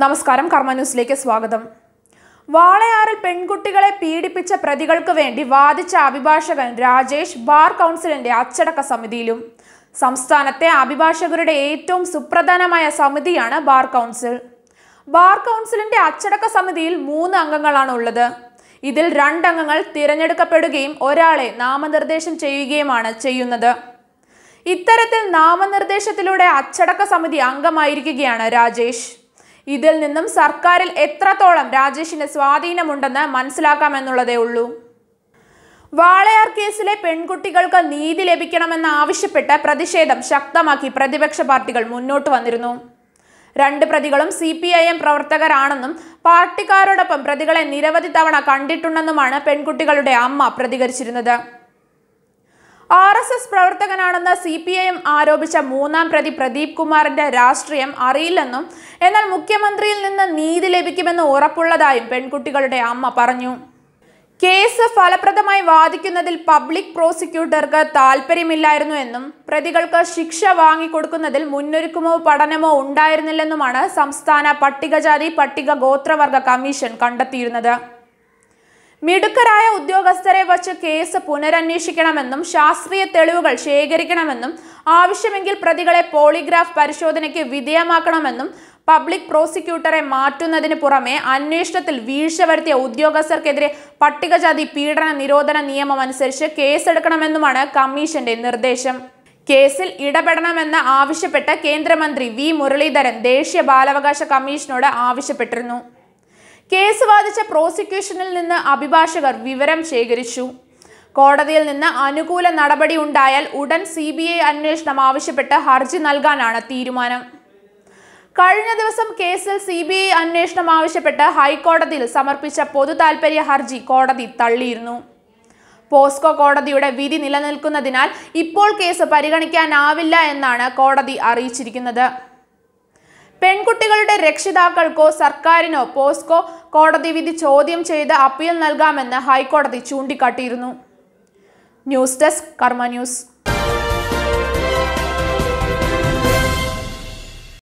നമസ്കാരം കർമ്മ ന്യൂസിലേക്ക് സ്വാഗതം വാളയാറിൽ പെൺകുട്ടികളെ പീഡിപ്പിച്ച പ്രതികൾക്ക് വേണ്ടി വാദിച്ച അഭിഭാഷകൻ രാജേഷ് ബാർ കൗൺസിലിന്റെ അച്ചടക്ക സമിതിയിലും സംസ്ഥാനത്തെ അഭിഭാഷകരുടെ ഏറ്റവും സുപ്രധാനമായ സമിതിയാണ് ബാർ കൗൺസിൽ ബാർ കൗൺസിലിന്റെ അച്ചടക്ക സമിതിയിൽ മൂന്ന് അംഗങ്ങളാണ് ഉള്ളത് ഇതിൽ രണ്ടംഗങ്ങൾ തിരഞ്ഞെടുക്കപ്പെടുകയും ഒരാളെ നാമനിർദ്ദേശം ചെയ്യുകയുമാണ് ചെയ്യുന്നത് ഇത്തരത്തിൽ നാമനിർദ്ദേശത്തിലൂടെ അച്ചടക്ക സമിതി അംഗമായിരിക്കുകയാണ് രാജേഷ് ഇതിൽ നിന്നും സർക്കാരിൽ എത്രത്തോളം രാജേഷിന് സ്വാധീനമുണ്ടെന്ന് മനസ്സിലാക്കാമെന്നുള്ളതേ ഉള്ളൂ വാളയാർ കേസിലെ പെൺകുട്ടികൾക്ക് നീതി ലഭിക്കണമെന്ന് ആവശ്യപ്പെട്ട് പ്രതിഷേധം ശക്തമാക്കി പ്രതിപക്ഷ പാർട്ടികൾ മുന്നോട്ട് വന്നിരുന്നു രണ്ട് പ്രതികളും സി പി ഐ എം പ്രവർത്തകരാണെന്നും പാർട്ടിക്കാരോടൊപ്പം പ്രതികളെ നിരവധി തവണ കണ്ടിട്ടുണ്ടെന്നുമാണ് പെൺകുട്ടികളുടെ അമ്മ പ്രതികരിച്ചിരുന്നത് ആർ എസ് എസ് പ്രവർത്തകനാണെന്ന് സി പി ഐ എം ആരോപിച്ച മൂന്നാം പ്രതി പ്രദീപ് കുമാറിന്റെ രാഷ്ട്രീയം അറിയില്ലെന്നും എന്നാൽ മുഖ്യമന്ത്രിയിൽ നിന്ന് നീതി ലഭിക്കുമെന്ന് ഉറപ്പുള്ളതായും പെൺകുട്ടികളുടെ അമ്മ പറഞ്ഞു കേസ് ഫലപ്രദമായി വാദിക്കുന്നതിൽ പബ്ലിക് പ്രോസിക്യൂട്ടർക്ക് താൽപ്പര്യമില്ലായിരുന്നു എന്നും പ്രതികൾക്ക് ശിക്ഷ വാങ്ങിക്കൊടുക്കുന്നതിൽ മുന്നൊരുക്കമോ പഠനമോ ഉണ്ടായിരുന്നില്ലെന്നുമാണ് സംസ്ഥാന പട്ടികജാതി പട്ടിക ഗോത്രവർഗ കമ്മീഷൻ കണ്ടെത്തിയിരുന്നത് മിടുക്കരായ ഉദ്യോഗസ്ഥരെ വച്ച് കേസ് പുനരന്വേഷിക്കണമെന്നും ശാസ്ത്രീയ തെളിവുകൾ ശേഖരിക്കണമെന്നും ആവശ്യമെങ്കിൽ പ്രതികളെ പോളിഗ്രാഫ് പരിശോധനയ്ക്ക് വിധേയമാക്കണമെന്നും പബ്ലിക് പ്രോസിക്യൂട്ടറെ മാറ്റുന്നതിന് പുറമെ അന്വേഷണത്തിൽ വീഴ്ച വരുത്തിയ ഉദ്യോഗസ്ഥർക്കെതിരെ പട്ടികജാതി പീഡന നിരോധന നിയമം അനുസരിച്ച് കേസെടുക്കണമെന്നുമാണ് കമ്മീഷന്റെ നിർദ്ദേശം കേസിൽ ഇടപെടണമെന്ന് ആവശ്യപ്പെട്ട് കേന്ദ്രമന്ത്രി വി മുരളീധരൻ ദേശീയ ബാലാവകാശ കമ്മീഷനോട് ആവശ്യപ്പെട്ടിരുന്നു കേസ് വാദിച്ച പ്രോസിക്യൂഷനിൽ നിന്ന് അഭിഭാഷകർ വിവരം ശേഖരിച്ചു കോടതിയിൽ നിന്ന് അനുകൂല നടപടി ഉണ്ടായാൽ ഉടൻ സി ബി ഐ അന്വേഷണം ആവശ്യപ്പെട്ട് ഹർജി നൽകാനാണ് തീരുമാനം കഴിഞ്ഞ ദിവസം കേസിൽ സി ബി ഐ അന്വേഷണം ആവശ്യപ്പെട്ട് ഹൈക്കോടതിയിൽ സമർപ്പിച്ച പൊതു താൽപര്യ ഹർജി കോടതി തള്ളിയിരുന്നു പോസ്കോ കോടതിയുടെ വിധി നിലനിൽക്കുന്നതിനാൽ ഇപ്പോൾ കേസ് പരിഗണിക്കാനാവില്ല എന്നാണ് കോടതി അറിയിച്ചിരിക്കുന്നത് പെൺകുട്ടികളുടെ രക്ഷിതാക്കൾക്കോ സർക്കാരിനോ പോസ്കോ കോടതി വിധി ചോദ്യം ചെയ്ത് അപ്പീൽ നൽകാമെന്ന് ഹൈക്കോടതി ചൂണ്ടിക്കാട്ടിയിരുന്നു ന്യൂസ് ഡെസ്ക് കർമ്മ ന്യൂസ്